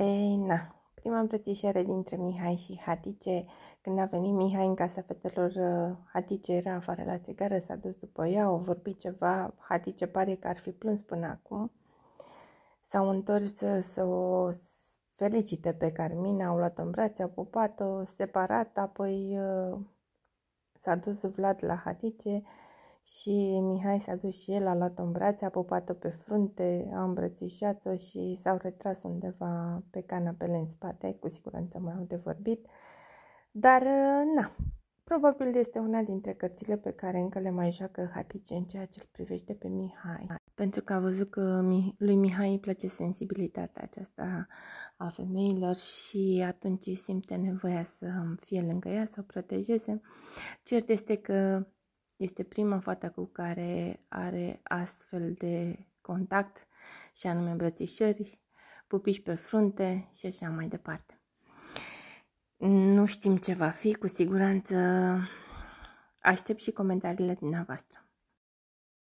Ei, na, prima îmbrățișare dintre Mihai și Hatice, când a venit Mihai în casa fetelor, uh, Hatice era afară la țigară, s-a dus după ea, au vorbit ceva, Hatice pare că ar fi plâns până acum. S-au întors să, să o felicite pe Carmina, au luat o în brațe, au pupat-o separat, apoi uh, s-a dus Vlad la Hatice, și Mihai s-a dus și el, a luat-o în brațe, a pupat-o pe frunte, a îmbrățișat-o și s-au retras undeva pe canapele în spate, cu siguranță mai au de vorbit. Dar, na, probabil este una dintre cărțile pe care încă le mai joacă Hatice în ceea ce îl privește pe Mihai. Pentru că a văzut că lui Mihai îi place sensibilitatea aceasta a femeilor și atunci simte nevoia să fie lângă ea, să o protejeze. Cert este că este prima fată cu care are astfel de contact și anume îmbrățișări, pupiși pe frunte și așa mai departe. Nu știm ce va fi, cu siguranță aștept și comentariile dumneavoastră.